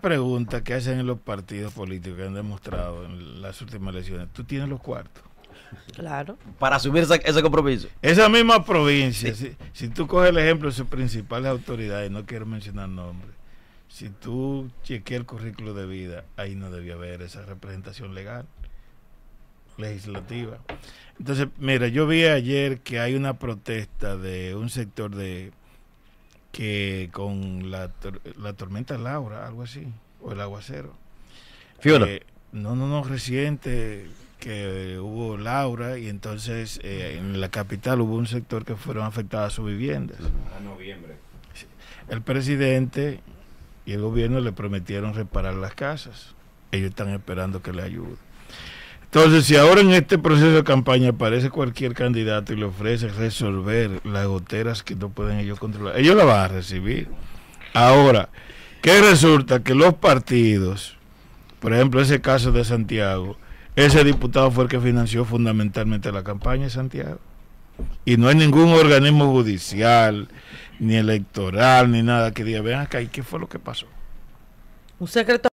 pregunta que hacen en los partidos políticos que han demostrado en las últimas elecciones, ¿tú tienes los cuartos? Claro. Para asumir ese compromiso. Esa misma provincia, si, si, tú coges el ejemplo de sus principales autoridades, no quiero mencionar nombres, si tú chequeas el currículo de vida, ahí no debía haber esa representación legal, legislativa. Entonces, mira, yo vi ayer que hay una protesta de un sector de que con la, la tormenta Laura, algo así, o el aguacero. Fiona. Eh, no, no, no, reciente que hubo Laura y entonces eh, en la capital hubo un sector que fueron afectadas sus viviendas. A noviembre. El presidente y el gobierno le prometieron reparar las casas. Ellos están esperando que le ayuden. Entonces, si ahora en este proceso de campaña aparece cualquier candidato y le ofrece resolver las goteras que no pueden ellos controlar, ellos la van a recibir. Ahora, qué resulta que los partidos, por ejemplo, ese caso de Santiago, ese diputado fue el que financió fundamentalmente la campaña de Santiago. Y no hay ningún organismo judicial, ni electoral, ni nada que diga, vean acá, ¿y qué fue lo que pasó? Un secreto.